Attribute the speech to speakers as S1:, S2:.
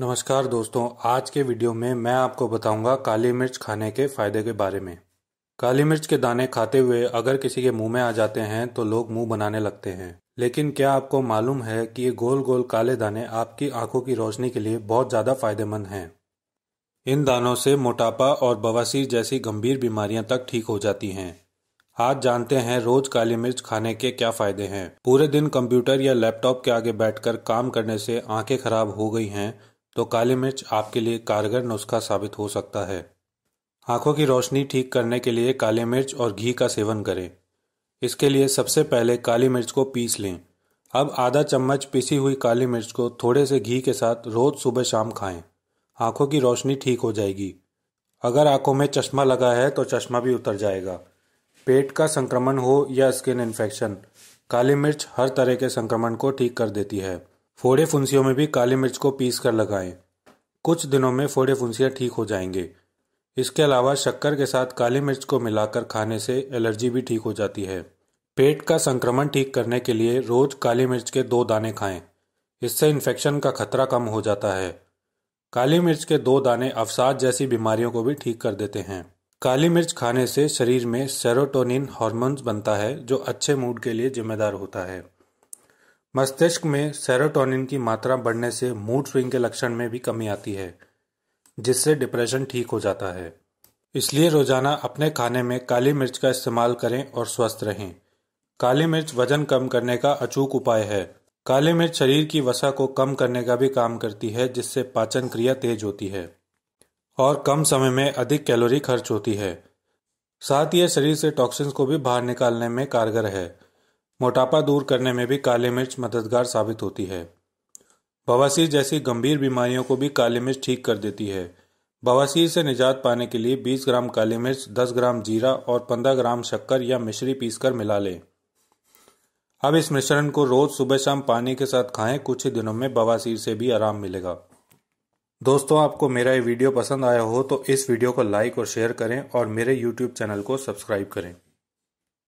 S1: नमस्कार दोस्तों आज के वीडियो में मैं आपको बताऊंगा काली मिर्च खाने के फायदे के बारे में काली मिर्च के दाने खाते हुए अगर किसी के मुंह में आ जाते हैं तो लोग मुंह बनाने लगते हैं लेकिन क्या आपको मालूम है कि ये गोल गोल काले दाने आपकी आंखों की रोशनी के लिए बहुत ज्यादा फायदेमंद हैं इन दानों से मोटापा और बवासीर जैसी गंभीर बीमारियां तक ठीक हो जाती हैं आज जानते हैं रोज काली मिर्च खाने के क्या फायदे हैं पूरे दिन कंप्यूटर या लैपटॉप के आगे बैठकर काम करने से आंखें खराब हो गई हैं तो काली मिर्च आपके लिए कारगर नुस्खा साबित हो सकता है आंखों की रोशनी ठीक करने के लिए काली मिर्च और घी का सेवन करें इसके लिए सबसे पहले काली मिर्च को पीस लें अब आधा चम्मच पिसी हुई काली मिर्च को थोड़े से घी के साथ रोज सुबह शाम खाएं आंखों की रोशनी ठीक हो जाएगी अगर आंखों में चश्मा लगा है तो चश्मा भी उतर जाएगा पेट का संक्रमण हो या स्किन इन्फेक्शन काली मिर्च हर तरह के संक्रमण को ठीक कर देती है फोड़े फुंसियों में भी काली मिर्च को पीस कर लगाएं। कुछ दिनों में फोड़े फुंसियाँ ठीक हो जाएंगे इसके अलावा शक्कर के साथ काली मिर्च को मिलाकर खाने से एलर्जी भी ठीक हो जाती है पेट का संक्रमण ठीक करने के लिए रोज काली मिर्च के दो दाने खाएं इससे इन्फेक्शन का खतरा कम हो जाता है काली मिर्च के दो दाने अवसाद जैसी बीमारियों को भी ठीक कर देते हैं काली मिर्च खाने से शरीर में सेरोटोनिन हार्मोन्स बनता है जो अच्छे मूड के लिए जिम्मेदार होता है मस्तिष्क में सेरोटोनिन की मात्रा बढ़ने से मूड स्विंग के लक्षण में भी कमी आती है जिससे डिप्रेशन ठीक हो जाता है इसलिए रोजाना अपने खाने में काली मिर्च का इस्तेमाल करें और स्वस्थ रहें काली मिर्च वजन कम करने का अचूक उपाय है काली मिर्च शरीर की वसा को कम करने का भी काम करती है जिससे पाचन क्रिया तेज होती है और कम समय में अधिक कैलोरी खर्च होती है साथ ही यह शरीर से टॉक्सिन्स को भी बाहर निकालने में कारगर है मोटापा दूर करने में भी काली मिर्च मददगार साबित होती है बवासीर जैसी गंभीर बीमारियों को भी काली मिर्च ठीक कर देती है बवासीर से निजात पाने के लिए 20 ग्राम काली मिर्च 10 ग्राम जीरा और 15 ग्राम शक्कर या मिश्री पीसकर मिला लें अब इस मिश्रण को रोज सुबह शाम पानी के साथ खाएं कुछ ही दिनों में बवासीर से भी आराम मिलेगा दोस्तों आपको मेरा ये वीडियो पसंद आया हो तो इस वीडियो को लाइक और शेयर करें और मेरे यूट्यूब चैनल को सब्सक्राइब करें